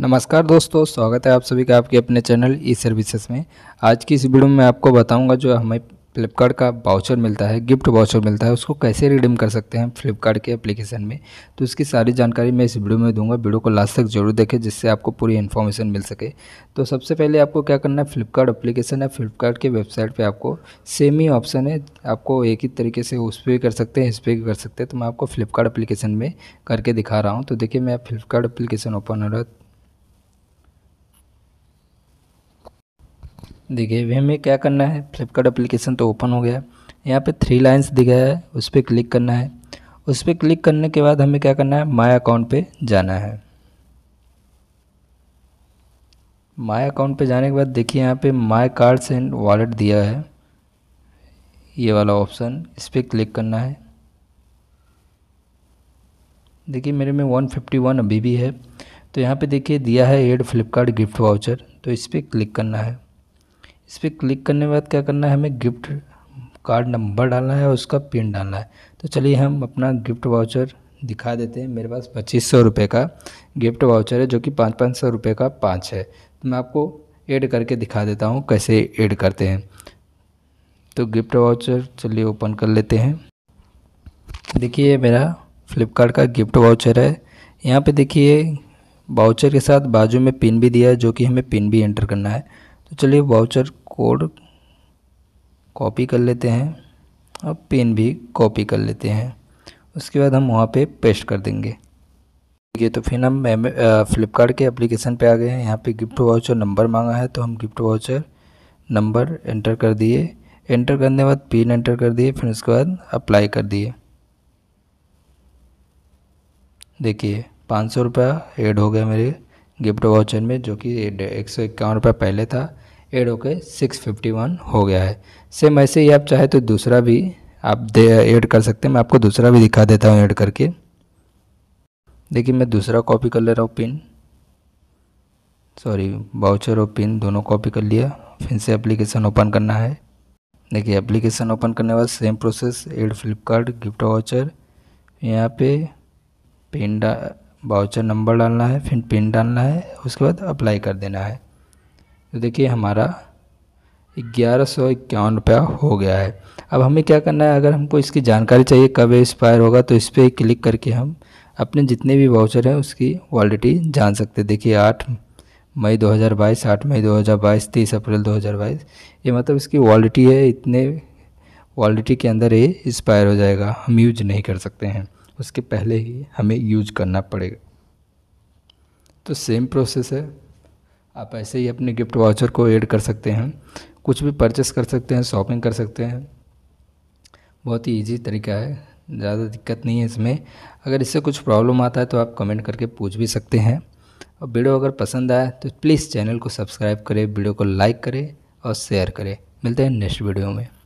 नमस्कार दोस्तों स्वागत है आप सभी का आपके अपने चैनल ई सर्विसेज में आज की इस वीडियो में आपको बताऊंगा जो हमें फ्लिपकार्ट का बाउचर मिलता है गिफ्ट बाउचर मिलता है उसको कैसे रिडीम कर सकते हैं फ्लिपकार्ट के एप्लीकेशन में तो इसकी सारी जानकारी मैं इस वीडियो में दूंगा वीडियो को लास्ट तक जरूर देखें जिससे आपको पूरी इन्फॉर्मेशन मिल सके तो सबसे पहले आपको क्या करना है फ्लिपकार्ट अप्लीकेशन है फ्लिपकार्ट की वेबसाइट पर आपको सेम ही ऑप्शन है आपको एक ही तरीके से उस पर भी कर सकते हैं इस पर भी कर सकते हैं तो मैं आपको फ्लिपकार्ट अप्लीकेशन में करके दिखा रहा हूँ तो देखिए मैं फ्लिपकार्ट अप्लीकेशन ओपन हो रहा है देखिए अभी हमें क्या करना है फ्लिपकार्ट अप्लीकेशन तो ओपन हो गया है यहाँ पर थ्री लाइन्स दिखाया है उस पर क्लिक करना है उस पर क्लिक करने के बाद हमें क्या करना है माई अकाउंट पर जाना है माय अकाउंट पे जाने के बाद देखिए यहाँ पे माय कार्ड्स एंड वॉलेट दिया है ये वाला ऑप्शन इस पर क्लिक करना है देखिए मेरे में 151 अभी भी है तो यहाँ पे देखिए दिया है एड फ्लिपकार्ट गिफ्ट वाउचर तो इस पर क्लिक करना है इस पर क्लिक करने के बाद क्या करना है हमें गिफ्ट कार्ड नंबर डालना है और उसका पिन डालना है तो चलिए हम अपना गिफ्ट वाउचर दिखा देते हैं मेरे पास पच्चीस सौ रुपये का गिफ्ट वाउचर है जो कि पाँच पाँच सौ रुपये का पाँच है तो मैं आपको ऐड करके दिखा देता हूँ कैसे ऐड करते हैं तो गिफ्ट वाउचर चलिए ओपन कर लेते हैं देखिए मेरा फ्लिपकार्ट का गिफ्ट वाउचर है यहाँ पे देखिए वाउचर के साथ बाजू में पिन भी दिया है जो कि हमें पिन भी एंटर करना है तो चलिए वाउचर कोड कॉपी कर लेते हैं और पिन भी कॉपी कर लेते हैं उसके बाद हम वहाँ पे पेस्ट कर देंगे ठीक है तो फिर हम फ्लिपकार्ट के एप्लीकेशन पे आ गए हैं यहाँ पे गिफ्ट वाउचर नंबर मांगा है तो हम गिफ्ट वाउचर नंबर एंटर कर दिए एंटर करने के बाद पिन एंटर कर दिए फिर उसके बाद अप्लाई कर दिए देखिए पाँच सौ रुपया एड हो गया मेरे गिफ्ट वाउचर में जो कि एक सौ इक्यावन रुपये पहले था एड होके सिक्स फिफ्टी वन हो गया है सेम ऐसे ही आप चाहे तो दूसरा भी आप दे ऐड कर सकते हैं मैं आपको दूसरा भी दिखा देता हूँ ऐड करके देखिए मैं दूसरा कॉपी कर ले रहा हूँ पिन सॉरी बाउचर और पिन दोनों कॉपी कर लिया फिर से एप्लीकेशन ओपन करना है देखिए एप्लीकेशन ओपन करने के बाद same process add Flipkart gift voucher यहाँ पे पिन डा वाउचर नंबर डालना है फिर पिन डालना है उसके बाद अप्लाई कर देना है तो देखिए हमारा ग्यारह सौ इक्यावन रुपया हो गया है अब हमें क्या करना है अगर हमको इसकी जानकारी चाहिए कब एक्सपायर होगा तो इस पर क्लिक करके हम अपने जितने भी वाउचर हैं उसकी वॉलिटी जान सकते हैं देखिए आठ मई 2022 आठ मई बाईस तीस अप्रैल बाईस ये मतलब इसकी वॉलिटी है इतने वॉलिटी के अंदर ये एक्सपायर हो जाएगा हम यूज नहीं कर सकते हैं उसके पहले ही हमें यूज करना पड़ेगा तो सेम प्रोसेस है आप ऐसे ही अपने गिफ्ट वाचर को ऐड कर सकते हैं कुछ भी परचेस कर सकते हैं शॉपिंग कर सकते हैं बहुत ही ईजी तरीका है ज़्यादा दिक्कत नहीं है इसमें अगर इससे कुछ प्रॉब्लम आता है तो आप कमेंट करके पूछ भी सकते हैं और वीडियो अगर पसंद आए तो प्लीज़ चैनल को सब्सक्राइब करें वीडियो को लाइक करें और शेयर करें मिलते हैं नेक्स्ट वीडियो में